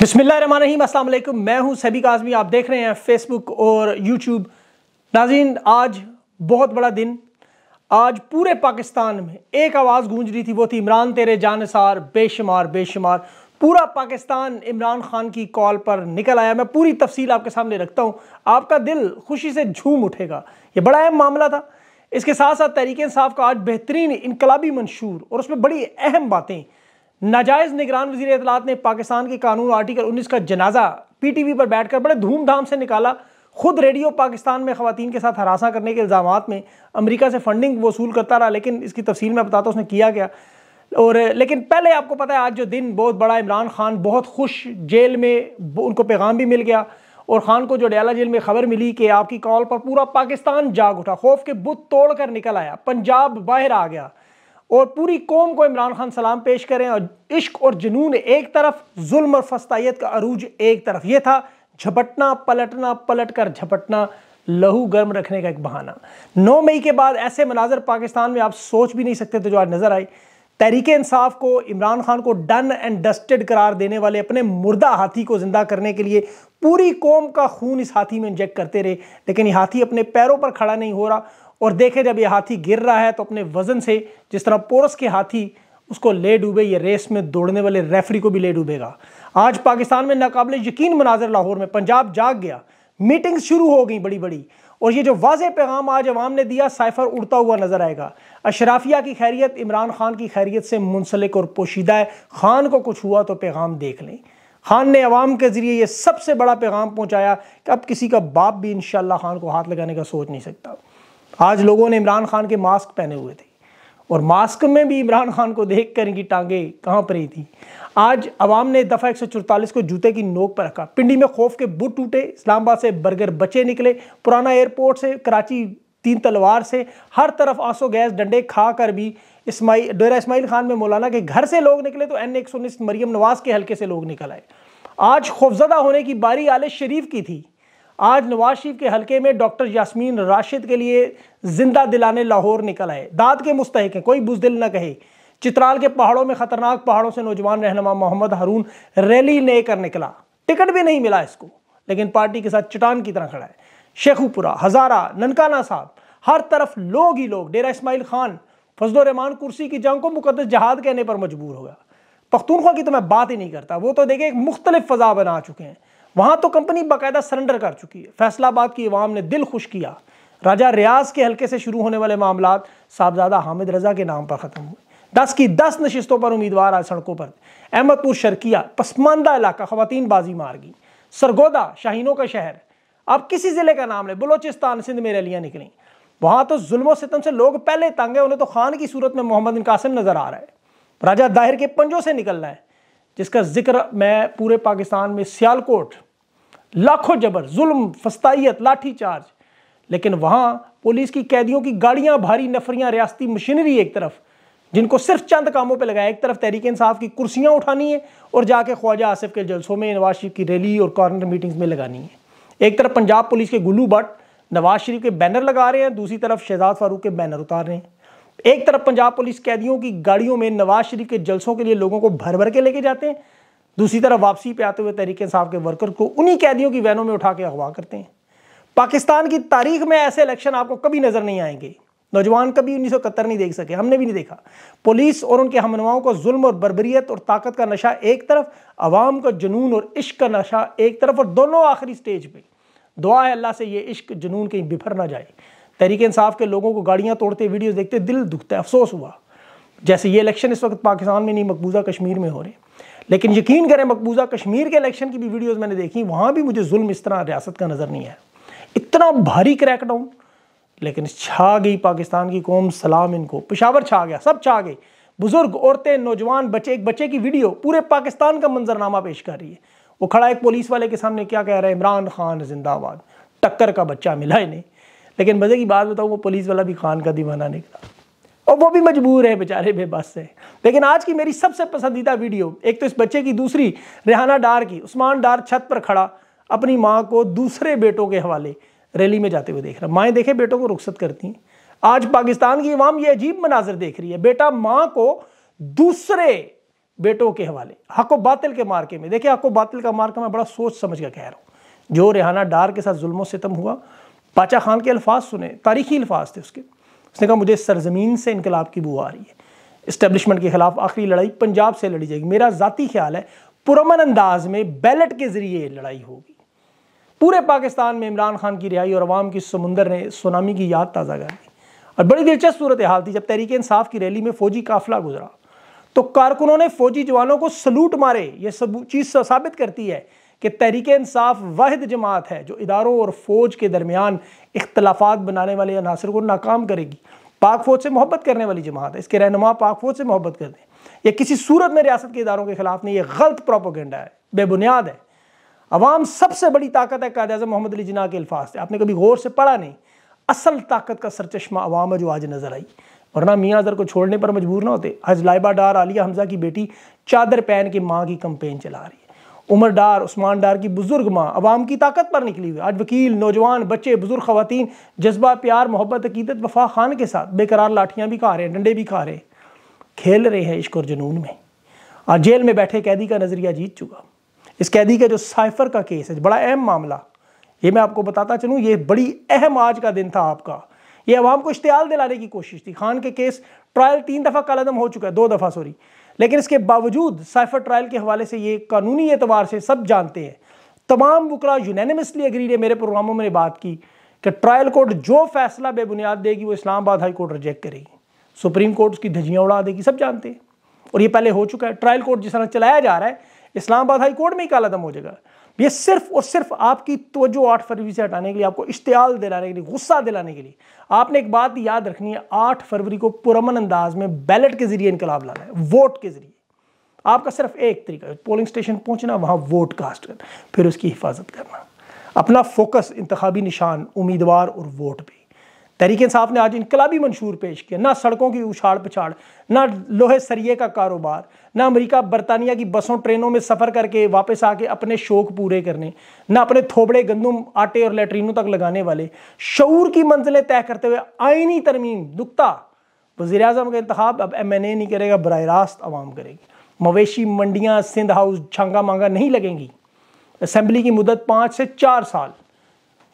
बिसमीम अल्लाम मैं हूं सभी काजमी आप देख रहे हैं फेसबुक और यूट्यूब नाजीन आज बहुत बड़ा दिन आज पूरे पाकिस्तान में एक आवाज़ गूंज रही थी वो थी इमरान तेरे जानसार बेशुमार बेशुमार पूरा पाकिस्तान इमरान खान की कॉल पर निकल आया मैं पूरी तफसील आपके सामने रखता हूँ आपका दिल खुशी से झूम उठेगा ये बड़ा अहम मामला था इसके साथ साथ तहरीक साहब का आज बेहतरीन इनकलाबी मंशूर और उसमें बड़ी अहम बातें नाजायज निगरान वजी अतलात ने पाकिस्तान के कानून आर्टिकल 19 का जनाजा पीटीवी पर बैठकर बड़े धूमधाम से निकाला खुद रेडियो पाकिस्तान में ख़वान के साथ हरासा करने के इल्ज़ाम में अमरीका से फंडिंग वसूल करता रहा लेकिन इसकी तफसील में बताता उसने किया गया और लेकिन पहले आपको पता है आज जो दिन बहुत बड़ा इमरान खान बहुत खुश जेल में उनको पैगाम भी मिल गया और खान को जो डयाला जेल में खबर मिली कि आपकी कॉल पर पूरा पाकिस्तान जाग उठा खौफ के बुत तोड़ कर निकल आया पंजाब बाहर आ गया और पूरी कौम को इमरान खान सलाम पेश करें और इश्क और जुनून एक तरफ जुल्म और फस्तायत का अरूज एक तरफ ये था झपटना पलटना पलट कर झपटना लहू गर्म रखने का एक बहाना नौ मई के बाद ऐसे मनाजर पाकिस्तान में आप सोच भी नहीं सकते थे जो आज नज़र आए तहरीक इंसाफ को इमरान खान को डन एंड डस्टेड करार देने वाले अपने मुर्दा हाथी को ज़िंदा करने के लिए पूरी कौम का खून इस हाथी में इंजेक्ट करते रहे लेकिन ये हाथी अपने पैरों पर खड़ा नहीं हो रहा और देखें जब ये हाथी गिर रहा है तो अपने वजन से जिस तरह पोरस के हाथी उसको ले डूबे ये रेस में दौड़ने वाले रेफरी को भी ले डूबेगा आज पाकिस्तान में नाकबले यकीन मनाजर लाहौर में पंजाब जाग गया मीटिंग्स शुरू हो गई बड़ी बड़ी और ये जो वाज पैगाम आज अवाम ने दिया साइफर उड़ता हुआ नजर आएगा अशराफिया की खैरियत इमरान खान की खैरियत से मुंसलिक और पोशीदा है खान को कुछ हुआ तो पैगाम देख लें खान ने अवाम के ज़रिए ये सबसे बड़ा पैगाम पहुँचाया कि अब किसी का बाप भी इन खान को हाथ लगाने का सोच नहीं सकता आज लोगों ने इमरान खान के मास्क पहने हुए थे और मास्क में भी इमरान खान को देख कर इनकी टांगे कहाँ पर ही थी आज आवाम ने दफ़ा एक को जूते की नोक पर रखा पिंडी में खौफ के बुट टूटे इस्लामाबाद से बर्गर बचे निकले पुराना एयरपोर्ट से कराची तीन तलवार से हर तरफ आंसू गैस डंडे खा कर भी इस्माइल डेरा इस्माइल खान में मौलाना के घर से लोग निकले तो एन एक मरियम नवाज़ के हल्के से लोग निकल आए आज खौफजदा होने की बारी आल शरीफ की थी आज नवाज शरीफ के हलके में डॉक्टर यासमीन राशिद के लिए जिंदा दिलाने लाहौर निकल आए दाद के मुस्तक हैं कोई बुजदिल न कहे चित्राल के पहाड़ों में ख़तरनाक पहाड़ों से नौजवान रहनमा मोहम्मद हारून रैली ने कर निकला टिकट भी नहीं मिला इसको लेकिन पार्टी के साथ चटान की तरह खड़ा है शेखुपुरा हज़ारा ननकाना साहब हर तरफ लोग ही लोग डेरा इसमाइल खान फजलोरहमान कुर्सी की जंग को मुकदस जहाद कहने पर मजबूर होगा पख्तूनख्वा की तो मैं बात ही नहीं करता वो तो देखे एक मुख्तलिफ फजा बना चुके हैं वहां तो कंपनी बाकायदा सरेंडर कर चुकी है फैसलाबाद की अवाम ने दिल खुश किया राजा रियाज के हलके से शुरू होने वाले मामला साहबजादा हामिद रजा के नाम पर ख़त्म हुए दस की दस नशस्तों पर उम्मीदवार आज सड़कों पर अहमदपुर शर्किया पसमानदा इलाका खवतिन बाजी मार गई सरगोदा शाहीनों का शहर अब किसी ज़िले का नाम ले बलोचिस्तान सिंध में रैलियां निकली वहां तो जुल्म सितम से लोग पहले तंग है उन्हें तो खान की सूरत में मोहम्मद कासिम नज़र आ रहा है राजा दाहिर के पंजों से निकलना है जिसका जिक्र मैं पूरे पाकिस्तान में सियालकोट लाखों जबर जुल्म फस्ताइत चार्ज लेकिन वहाँ पुलिस की कैदियों की गाड़ियाँ भारी नफरियाँ रियाती मशीनरी एक तरफ जिनको सिर्फ चंद कामों पर लगाया एक तरफ तहरीक इंसाफ की कुर्सियाँ उठानी है और जाके ख्वाजा आसिफ के जलसों में नवाज शरीफ की रैली और कॉर्नर मीटिंग्स में लगानी है एक तरफ पंजाब पुलिस के गुल्लू भट्ट नवाज शरीफ के बैनर लगा रहे हैं दूसरी तरफ शहजाद फारूक के बैनर उतार रहे हैं एक तरफ पंजाब पुलिस कैदियों की गाड़ियों में नवाज शरीफ के जलसों के लिए लोगों को भर भर के लेके जाते हैं दूसरी तरफ वापसी पे आते हुए तरीके इंसाफ के वर्कर को उन्हीं कैदियों की वैनों में उठा के अगवा करते हैं पाकिस्तान की तारीख में ऐसे इलेक्शन आपको कभी नज़र नहीं आएंगे नौजवान कभी उन्नीस नहीं देख सके हमने भी नहीं देखा पुलिस और उनके हमनवाओं को जुल्म और बरबरीत और ताकत का नशा एक तरफ आवाम का जुनून और इश्क का नशा एक तरफ और दोनों आखिरी स्टेज पर दुआ है अल्लाह से ये इश्क जुनून कहीं बिफर ना जाए तहरीक इंसाफ के लोगों को गाड़ियाँ तोड़ते वीडियो देखते दिल दुखता है अफसोस हुआ जैसे ये इलेक्शन इस वक्त पाकिस्तान में नहीं मकबूजा कश्मीर में हो रहे लेकिन यकीन करें मकबूजा कश्मीर के इलेक्शन की भी वीडियोस मैंने देखी वहाँ भी मुझे जुल्म इस तरह रियासत का नज़र नहीं आया इतना भारी क्रैकडाउन लेकिन छा गई पाकिस्तान की कौम सलाम इनको पिशावर छा गया सब छा गई बुज़ुर्ग औरतें नौजवान बच्चे एक बच्चे की वीडियो पूरे पाकिस्तान का मंजरनामा पेश कर रही है वो खड़ा एक पुलिस वाले के सामने क्या कह रहा है इमरान खान जिंदाबाद टक्कर का बच्चा मिला इन्हें लेकिन मज़े की बात बताऊँ वो पुलिस वाला भी खान का दीवाना निकला और वो भी मजबूर है बेचारे बेबस से लेकिन आज की मेरी सबसे पसंदीदा वीडियो एक तो इस बच्चे की दूसरी रेहाना डार की उस्मान डार छत पर खड़ा अपनी माँ को दूसरे बेटों के हवाले रैली में जाते हुए देख रहा माएँ देखे बेटों को रुख्सत करती हैं आज पाकिस्तान की अवाम ये अजीब मनाजर देख रही है बेटा माँ को दूसरे बेटों के हवाले हको बातिल के मार्के में देखिए हको बातिल का मार्का मैं बड़ा सोच समझ कर कह रहा हूँ जो रेहाना डार के साथ जुल्म सितम हुआ पाचा खान के अल्फाज सुने तारीखी अल्फाज थे उसके उसने कहा मुझे सरजमीन से इनकलाब की बुआ आ रही है इस्टेबलिशमेंट के खिलाफ आखिरी लड़ाई पंजाब से लड़ी जाएगी मेरा ज़ाती ख्याल है पुरमन अंदाज में बैलेट के ज़रिए लड़ाई होगी पूरे पाकिस्तान में इमरान खान की रिहाई और आवाम की समुंदर ने सुनामी की याद ताज़ा कर दी और बड़ी दिलचस्प सूरत हाल थी जब तहरीक इंसाफ की रैली में फौजी काफिला गुजरा तो कारकुनों ने फौजी जवानों को सलूट मारे ये सब चीज़ साबित करती है कि तहरीक इंसाफ वाद जमात है जो इदारों और फ़ौज के दरमियान इख्तलाफा बनाने वाले अनासर को नाकाम करेगी पाक फ़ौज से मोहब्बत करने वाली जमात है इसके रहनुमा पाक फ़ौज से मोहब्बत कर दें यह किसी सूरत में रियासत के इदारों के ख़िलाफ़ नहीं ये गलत प्रोपोगेंडा है बेबुनियाद है अवाम सबसे बड़ी ताकत है कायद अजम मोहम्मद अली जिना के अल्फाज से आपने कभी गौर से पढ़ा नहीं असल ताकत का सरचश्मा अवाम है जो आज नज़र आई वरना मियाँ अजर को छोड़ने पर मजबूर ना होते आज लाइबा डार आलिया हमजा की बेटी चादर पहन के माँ की कंपेन चला रही उमर डार उस्मान डार की बुज़ुर्ग माँ आवाम की ताकत पर निकली हुई आज वकील नौजवान बच्चे बुज़ुर्ग खवतिन जज्बा प्यार मोहब्बत अकीदत वफा खान के साथ बेकरार लाठियाँ भी खा रहे हैं डंडे भी खा रहे खेल रहे हैं इश्क और जुनून में आज जेल में बैठे कैदी का नज़रिया जीत चुका इस कैदी का जो साइफर का केस है बड़ा अहम मामला ये मैं आपको बताता चलूँ ये बड़ी अहम आज का दिन था आपका ये आवाम को इश्तेल दिलाने की कोशिश थी खान के केस ट्रायल तीन दफ़ा कलदम हो चुका है दो दफ़ा सॉरी लेकिन इसके बावजूद साइफर ट्रायल के हवाले से ये कानूनी एतबार से सब जानते हैं तमाम वकला यूनानिमसली अग्रीड है मेरे प्रोग्रामों में बात की कि ट्रायल कोर्ट जो फैसला बेबुनियाद देगी वो इस्लामाबाद हाई कोर्ट रिजेक्ट करेगी सुप्रीम कोर्ट उसकी धजियाँ उड़ा देगी सब जानते हैं और ये पहले हो चुका है ट्रायल कोर्ट जिस तरह चलाया जा रहा है इस्लामाबाद हाई कोर्ट में ही काला दम हो जाएगा ये सिर्फ और सिर्फ आपकी तोजो आठ फरवरी से हटाने के लिए आपको इश्तियाल दिलाने के लिए गुस्सा दिलाने के लिए आपने एक बात याद रखनी है आठ फरवरी को पुरमन अंदाज में बैलेट के जरिए इनकलाब लाना है वोट के जरिए आपका सिर्फ एक तरीका है पोलिंग स्टेशन पहुंचना वहां वोट कास्ट करना फिर उसकी हिफाजत करना अपना फोकस इंतबी निशान उम्मीदवार और वोट पर तहरीक इंसाफ ने आज इनकलाबी मंशूर पेश किया ना सड़कों की उछाड़ पछाड़ ना लोहे सरिए का कारोबार ना अमेरिका बरतानिया की बसों ट्रेनों में सफ़र करके वापस आके अपने शौक पूरे करने ना अपने थोबड़े गंदुम आटे और लेटरीनों तक लगाने वाले शूर की मंजिलें तय करते हुए आइनी तरमीम दुखता वजी अजम का इंतब अब एम एन ए नहीं करेगा बर रास्त आवाम करेगी मवेशी मंडियाँ सिंध हाउस छांगा मांगा नहीं लगेंगी असम्बली की मुदत पाँच से चार साल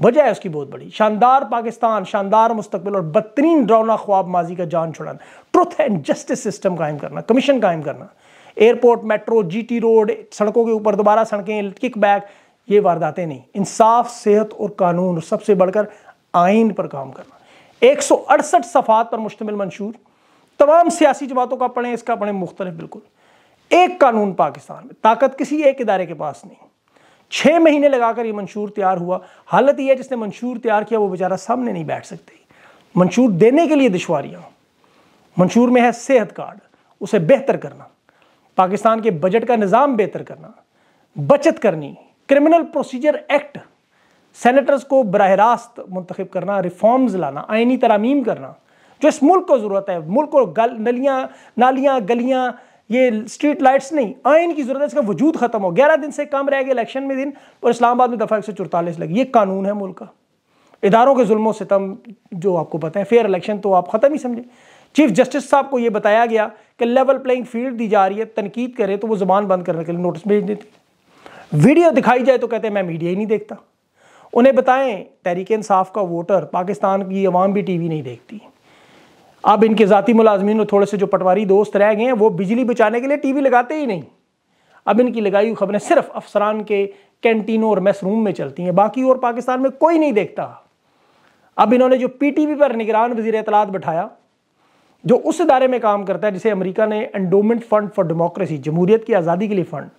वजह है उसकी बहुत बड़ी शानदार पाकिस्तान शानदार मुस्तबिल और बदतरीन डरावना ख्वाब माजी का जान छुड़ाना ट्रुथ एंड जस्टिस सिस्टम कायम करना कमीशन कायम करना एयरपोर्ट मेट्रो जीटी रोड सड़कों के ऊपर दोबारा सड़कें किक बैक ये वारदातें नहीं इंसाफ सेहत और कानून और सबसे बढ़कर आइन पर काम करना एक सौ अड़सठ सफ़ात पर मुश्तमिल मंशूर तमाम सियासी जमातों का पढ़ें इसका पढ़ें मुख्तलिफ बिल्कुल एक कानून पाकिस्तान में ताकत किसी एक इदारे के पास नहीं छः महीने लगाकर ये मंशूर तैयार हुआ हालत यह है जिसने मंशूर तैयार किया वो बेचारा सामने नहीं बैठ सकते मंशूर देने के लिए दुशारियाँ मंशूर में है सेहत कार्ड उसे बेहतर करना पाकिस्तान के बजट का निज़ाम बेहतर करना बचत करनी क्रिमिनल प्रोसीजर एक्ट सेनेटर्स को बरह रास्त मुंतखब करना रिफॉर्म्स लाना आइनी तरामीम करना जो इस मुल्क को ज़रूरत है मुल्क को गल नलियाँ नालियाँ गलियाँ ये स्ट्रीट लाइट्स नहीं आइन की जरूरत है इसका वजूद खत्म हो ग्यारह दिन से कम रह गए इलेक्शन में दिन और इस्लामाबाद में दफा एक सौ चौतालीस लगी ये कानून है मुल्क का इदारों के जुल्मों सितम जो आपको पता है फेयर इलेक्शन तो आप ख़त्म ही समझें चीफ जस्टिस साहब को ये बताया गया कि लेवल प्लेइंग फील्ड दी जा रही है तनकीद करे तो वो ज़ुबान बंद करने के लिए नोटिस भेज देती वीडियो दिखाई जाए तो कहते हैं मैं मीडिया ही नहीं देखता उन्हें बताएं तहरीक इंसाफ का वोटर पाकिस्तान की आवाम भी वी नहीं देखती अब इनके ज़ाती मुलाजमीन और थोड़े से जो पटवारी दोस्त रह गए हैं वो बिजली बचाने के लिए टीवी लगाते ही नहीं अब इनकी लगाई हुई खबरें सिर्फ अफसरान के कैंटीनों और मेस रूम में चलती हैं बाकी और पाकिस्तान में कोई नहीं देखता अब इन्होंने जो पीटीवी पर निगरान वजीर अतलात बैठाया जो उस इदारे में काम करता है जिसे अमेरिका ने एंडोमेंट फंड फॉर डेमोक्रेसी जमहूरियत की आज़ादी के लिए फ़ंड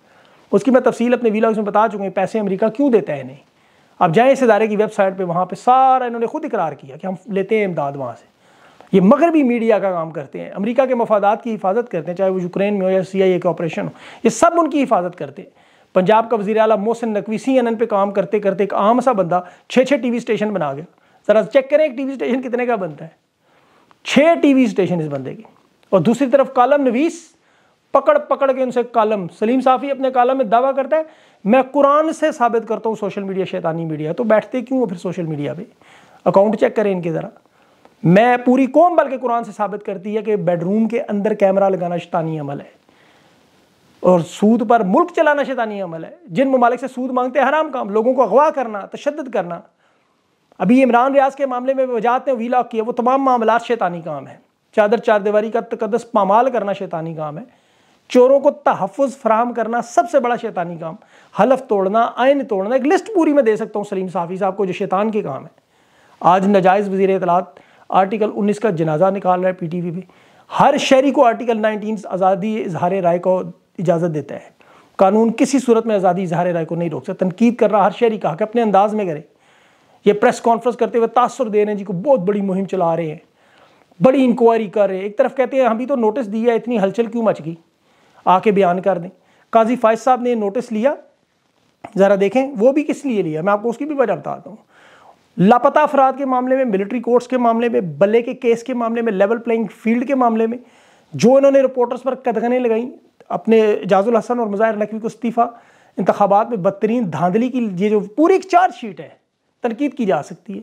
उसकी मैं तफसील अपने वीला में बता चुका हूँ पैसे अमेरिका क्यों देता है इन्हें अब जाए इस इदारे की वेबसाइट पर वहाँ पर सारा इन्होंने खुद इकरार किया कि हम लेते हैं इमदाद वहाँ से ये मगरबी मीडिया का काम करते हैं अमेरिका के मफादात की हिफाजत करते हैं चाहे वो यूक्रेन में हो या सी आई ए का ऑपरेशन हो ये सब उनकी हिफाजत करते हैं पंजाब का वजी अला Mohsin Naqvi C N N पे काम करते करते एक आम सा बंदा छः छः टी वी स्टेशन बना गया ज़रा चेक करें एक टी वी स्टेशन कितने का बनता है छः टी वी स्टेशन इस बंदे की और दूसरी तरफ कालम नवीस पकड़ पकड़ के उनसे कालम सलीम साफ़ी अपने कालम में दावा करता है मैं कुरान से साबित करता हूँ सोशल मीडिया शैतानी मीडिया तो बैठते क्यों हो फिर सोशल मीडिया पर अकाउंट चेक करें इनके ज़रा मैं पूरी कौम बल्कि कुरान से साबित करती है कि बेडरूम के अंदर कैमरा लगाना शैतानी अमल है और सूद पर मुल्क चलाना शैतानी अमल है जिन ममालिक से सूद मांगते हैं हराम काम लोगों को अगवा करना तशद करना अभी इमरान रियाज के मामले में वजात ने वीलाक किया वो तमाम मामला शैतानी काम है चादर चार दीवारी का तकदस पामाल करना शैतानी काम है चोरों को तहफ़ फ्राहम करना सबसे बड़ा शैतानी काम हलफ तोड़ना आयन तोड़ना एक लिस्ट पूरी मैं दे सकता हूँ सलीम साफ़ी साहब को जो शैतान के काम है आज नजायज़ वजीर अतलात आर्टिकल 19 का जनाजा निकाल रहा है पीटीवी पे हर शहरी को आर्टिकल 19 आज़ादी इजहार राय को इजाज़त देता है कानून किसी सूरत में आज़ादी इजहार राय को नहीं रोक सकता तनकीद कर रहा हर शहरी का हक अपने अंदाज में करे ये प्रेस कॉन्फ्रेंस करते हुए तासर दे रहे हैं जी को बहुत बड़ी मुहिम चला रहे हैं बड़ी इंक्वायरी कर रहे हैं एक तरफ कहते हैं हम भी तो नोटिस दिया इतनी हलचल क्यों मच गई आके बयान कर दें काजी फायज साहब ने नोटिस लिया ज़रा देखें वो भी किस लिए लिया मैं आपको उसकी भी वजह बताता हूँ लापता अफराद के मामले में मिलिट्री कोर्ट्स के मामले में बल्ले के केस के मामले में लेवल प्लेइंग फील्ड के मामले में जो इन्होंने रिपोर्टर्स पर कदगने लगाई अपने जाजुल हसन और मुजाहिर नकवी को इस्तीफ़ा इंतबात में बदतरीन धांधली की ये जो पूरी एक चार्जशीट है तनकीद की जा सकती है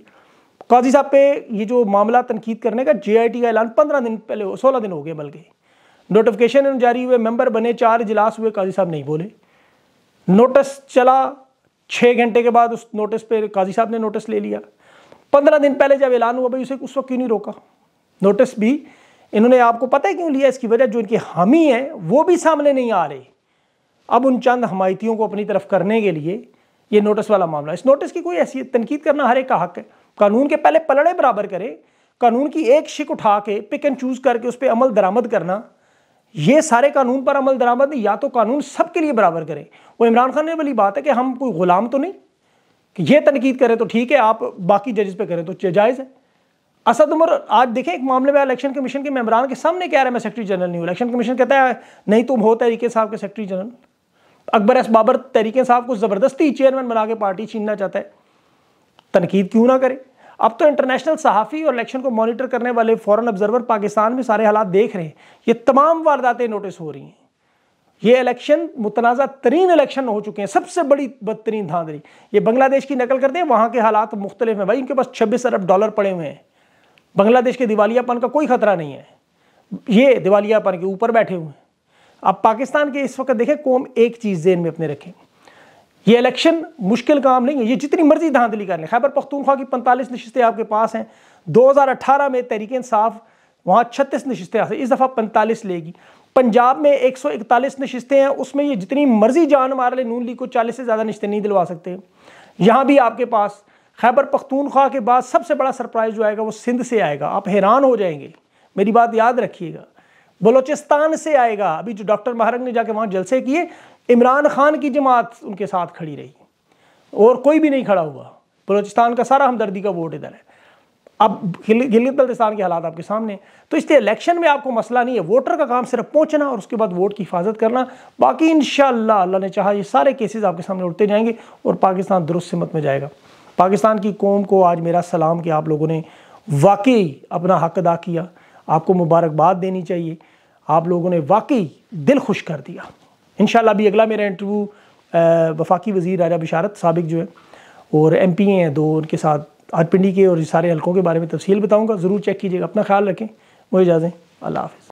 काजी साहब पे ये जो मामला तनकीद करने का जे आई टी का ऐलान पंद्रह दिन पहले सोलह दिन हो गए बल्कि नोटिफिकेशन जारी हुए मेम्बर बने चार इजलास हुए काजी साहब नहीं बोले नोटिस चला छः घंटे के बाद उस नोटिस पे काजी साहब ने नोटिस ले लिया पंद्रह दिन पहले जब ऐलान हुआ भाई उसे उस वक्त क्यों नहीं रोका नोटिस भी इन्होंने आपको पता है क्यों लिया इसकी वजह जो इनकी हामी है वो भी सामने नहीं आ रही अब उन चंद हमायतियों को अपनी तरफ करने के लिए ये नोटिस वाला मामला इस नोटिस की कोई ऐसी तनकीद करना हर एक का हक है कानून के पहले पलड़े बराबर करें कानून की एक शिक उठा के पिक एंड चूज़ करके उस पर अमल दरामद करना ये सारे कानून पर अमल दरामद या तो कानून सबके लिए बराबर करें वो इमरान खान ने वाली बात है कि हम कोई ग़ुलाम तो नहीं कि ये तनकीद करें तो ठीक है आप बाकी जजेस पे करें तो जायज़ है असद उमर आज देखें एक मामले में इलेक्शन कमीशन के मेम्बरान के सामने कह रहे हैं मैं सेक्रेटरी जनरल नहीं हूँ इलेक्शन कमीशन कहता है नहीं तुम हो तरीके साहब के secretary general Akbar S Babar तरीके साहब को ज़बरदस्ती चेयरमैन बना के पार्टी छीनना चाहता है तनकीद क्यों ना करें अब तो इंटरनेशनल सहाफ़ी और इलेक्शन को मॉनिटर करने वाले फॉरेन ऑब्जर्वर पाकिस्तान में सारे हालात देख रहे हैं ये तमाम वारदातें नोटिस हो रही हैं ये इलेक्शन मुतनाज़ा तरीन इलेक्शन हो चुके हैं सबसे बड़ी बदतरीन धांधली ये बांग्लादेश की नकल करते हैं वहाँ के हालात मुख्तलिफ हैं भाई उनके पास छब्बीस अरब डॉलर पड़े हुए हैं बांग्लादेश के दिवालियापन का कोई ख़तरा नहीं है ये दिवालियापन के ऊपर बैठे हुए हैं अब पाकिस्तान के इस वक्त देखें कौम एक चीज़ जेन में अपने रखें ये इलेक्शन मुश्किल काम नहीं है ये जितनी मर्जी धांधली कर लें खैबर पख्तूनख्वा की पैंतालीस नशस्तें आपके पास हैं 2018 में तहरीक इंसाफ वहाँ छत्तीस नशस्तें हासिल इस दफ़ा पैंतालीस लेगी पंजाब में एक सौ इकतालीस नशस्तें हैं उसमें ये जितनी मर्जी जान मार लें नून लीग को चालीस से ज़्यादा नशस्तें नहीं दिलवा सकते यहाँ भी आपके पास खैबर पख्तूनख्वा के बाद सबसे बड़ा सरप्राइज़ जो आएगा वो सिंध से आएगा आप हैरान हो जाएंगे मेरी बात याद रखिएगा बलोचिस्तान से आएगा अभी जो डॉक्टर महारंग ने जाके वहाँ जलसे किए इमरान खान की जमात उनके साथ खड़ी रही और कोई भी नहीं खड़ा हुआ बलोचिस्तान का सारा हमदर्दी का वोट इधर है अब गिलगित बल्तिस्तान के हालात आपके सामने तो इसलिए इलेक्शन में आपको मसला नहीं है वोटर का काम सिर्फ पहुंचना और उसके बाद वोट की हिफाजत करना बाकी इन अल्लाह ने चाहा ये सारे केसेस आपके सामने उठते जाएंगे और पाकिस्तान दुरुस्त सिमत में जाएगा पाकिस्तान की कौम को आज मेरा सलाम कि आप लोगों ने वाकई अपना हक अदा किया आपको मुबारकबाद देनी चाहिए आप लोगों ने वाकई दिल खुश कर दिया इन अभी अगला मेरा इंटरव्यू वफाकी वज़ी राजा बशारत सबक जो है और एम पी ए हैं दो उनके साथ हरपिंडी के और सारे हलकों के बारे में तफसील बताऊँगा ज़रूर चेक कीजिएगा अपना ख्याल रखें मुझे इजाज़ें अल्लाह हाफ़